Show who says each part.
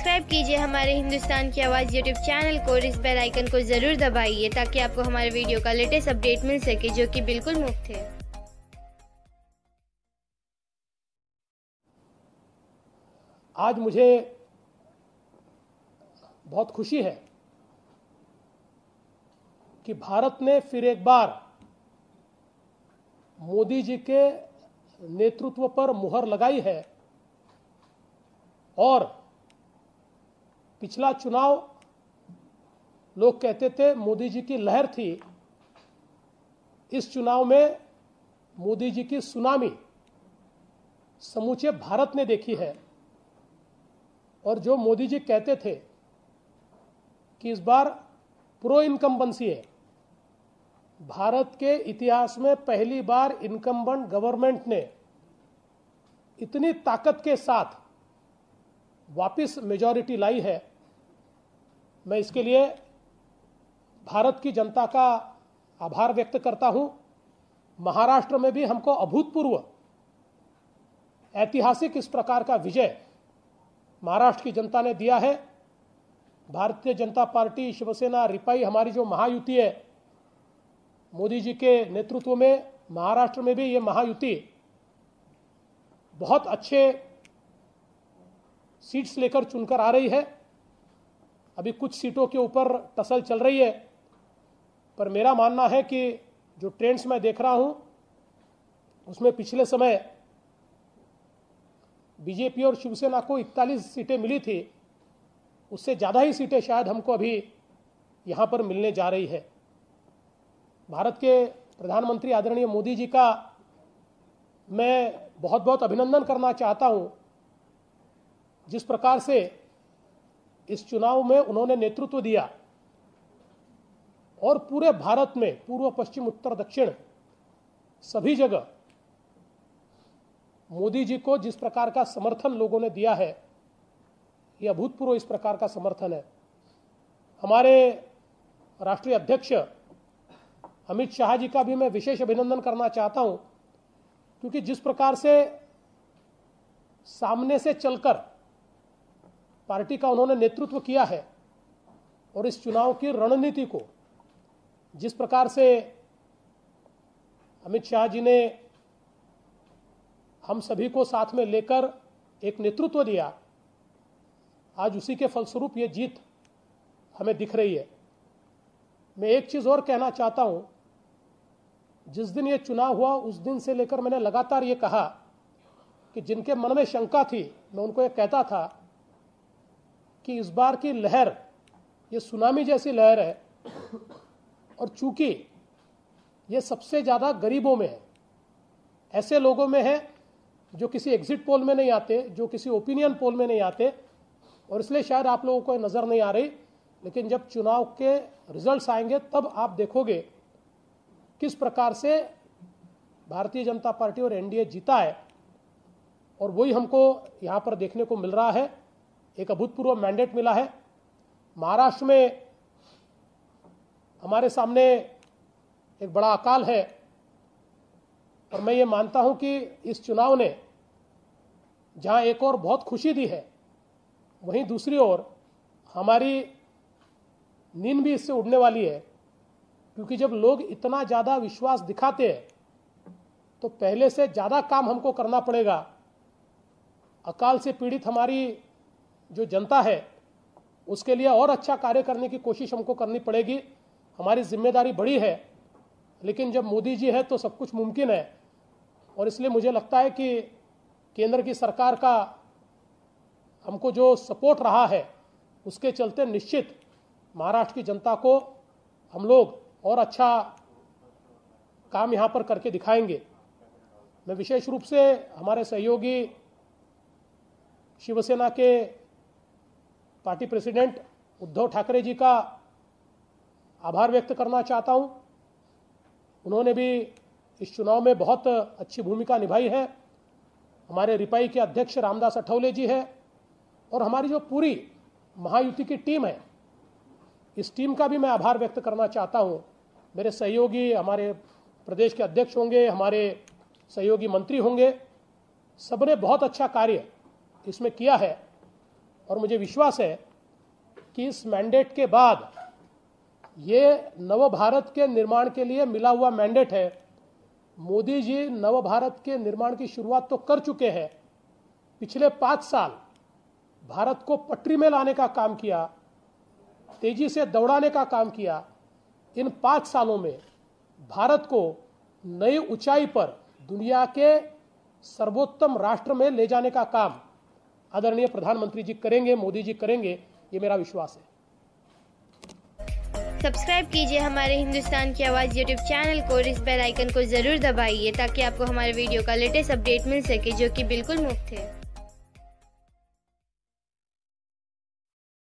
Speaker 1: subscribe कीजिए हमारे हिंदुस्तान की आवाज़ यूट्यूब चैनल को और इस बेल आइकन को ज़रूर दबाइए ताकि आपको हमारे वीडियो का लेटेस्ट अपडेट मिल सके जो कि बिल्कुल मुफ्त है आज मुझे बहुत खुशी है कि भारत ने फिर एक बार मोदी जी के नेतृत्व पर मुहर लगाई है और पिछला चुनाव लोग कहते थे मोदी जी की लहर थी इस चुनाव में मोदी जी की सुनामी समूचे भारत ने देखी है और जो मोदी जी कहते थे कि इस बार प्रो बंसी है भारत के इतिहास में पहली बार इनकम्बंट गवर्नमेंट ने इतनी ताकत के साथ वापस मेजॉरिटी लाई है मैं इसके लिए भारत की जनता का आभार व्यक्त करता हूं महाराष्ट्र में भी हमको अभूतपूर्व ऐतिहासिक इस प्रकार का विजय महाराष्ट्र की जनता ने दिया है भारतीय जनता पार्टी शिवसेना रिपाई हमारी जो महायुति है मोदी जी के नेतृत्व में महाराष्ट्र में भी ये महायुति बहुत अच्छे सीट्स लेकर चुनकर आ रही है अभी कुछ सीटों के ऊपर टसल चल रही है पर मेरा मानना है कि जो ट्रेंड्स मैं देख रहा हूं उसमें पिछले समय बीजेपी और शिवसेना को 41 सीटें मिली थी उससे ज़्यादा ही सीटें शायद हमको अभी यहाँ पर मिलने जा रही है भारत के प्रधानमंत्री आदरणीय मोदी जी का मैं बहुत बहुत अभिनंदन करना चाहता हूँ जिस प्रकार से इस चुनाव में उन्होंने नेतृत्व दिया और पूरे भारत में पूर्व पश्चिम उत्तर दक्षिण सभी जगह मोदी जी को जिस प्रकार का समर्थन लोगों ने दिया है यह अभूतपूर्व इस प्रकार का समर्थन है हमारे राष्ट्रीय अध्यक्ष अमित शाह जी का भी मैं विशेष अभिनंदन करना चाहता हूं क्योंकि जिस प्रकार से सामने से चलकर पार्टी का उन्होंने नेतृत्व किया है और इस चुनाव की रणनीति को जिस प्रकार से अमित शाह जी ने हम सभी को साथ में लेकर एक नेतृत्व दिया आज उसी के फलस्वरूप ये जीत हमें दिख रही है मैं एक चीज़ और कहना चाहता हूं जिस दिन ये चुनाव हुआ उस दिन से लेकर मैंने लगातार ये कहा कि जिनके मन में शंका थी मैं उनको ये कहता था कि इस बार की लहर ये सुनामी जैसी लहर है और चूंकि ये सबसे ज़्यादा गरीबों में है ऐसे लोगों में है जो किसी एग्जिट पोल में नहीं आते जो किसी ओपिनियन पोल में नहीं आते और इसलिए शायद आप लोगों को नज़र नहीं आ रही लेकिन जब चुनाव के रिजल्ट्स आएंगे तब आप देखोगे किस प्रकार से भारतीय जनता पार्टी और एनडीए जीता है और वही हमको यहाँ पर देखने को मिल रहा है एक अभूतपूर्व मैंडेट मिला है महाराष्ट्र में हमारे सामने एक बड़ा अकाल है और मैं ये मानता हूं कि इस चुनाव ने जहां एक और बहुत खुशी दी है वहीं दूसरी ओर हमारी नींद भी इससे उड़ने वाली है क्योंकि जब लोग इतना ज़्यादा विश्वास दिखाते हैं तो पहले से ज़्यादा काम हमको करना पड़ेगा अकाल से पीड़ित हमारी जो जनता है उसके लिए और अच्छा कार्य करने की कोशिश हमको करनी पड़ेगी हमारी जिम्मेदारी बड़ी है लेकिन जब मोदी जी है तो सब कुछ मुमकिन है और इसलिए मुझे लगता है कि केंद्र की सरकार का हमको जो सपोर्ट रहा है उसके चलते निश्चित महाराष्ट्र की जनता को हम लोग और अच्छा काम यहाँ पर करके दिखाएंगे मैं विशेष रूप से हमारे सहयोगी शिवसेना के पार्टी प्रेसिडेंट उद्धव ठाकरे जी का आभार व्यक्त करना चाहता हूं उन्होंने भी इस चुनाव में बहुत अच्छी भूमिका निभाई है हमारे रिपाई के अध्यक्ष रामदास अठौले जी है और हमारी जो पूरी महायुति की टीम है इस टीम का भी मैं आभार व्यक्त करना चाहता हूँ मेरे सहयोगी हमारे प्रदेश के अध्यक्ष होंगे हमारे सहयोगी मंत्री होंगे सबने बहुत अच्छा कार्य इसमें किया है और मुझे विश्वास है कि इस मैंडेट के बाद ये नव भारत के निर्माण के लिए मिला हुआ मैंडेट है मोदी जी नव भारत के निर्माण की शुरुआत तो कर चुके हैं पिछले पाँच साल भारत को पटरी में लाने का काम किया तेजी से दौड़ाने का काम किया इन पाँच सालों में भारत को नई ऊंचाई पर दुनिया के सर्वोत्तम राष्ट्र में ले जाने का काम आदरणीय प्रधानमंत्री जी करेंगे मोदी जी करेंगे ये मेरा विश्वास है सब्सक्राइब कीजिए हमारे हिंदुस्तान की आवाज़ यूट्यूब चैनल को और इस बेल आइकन को ज़रूर दबाइए ताकि आपको हमारे वीडियो का लेटेस्ट अपडेट मिल सके जो कि बिल्कुल मुफ्त है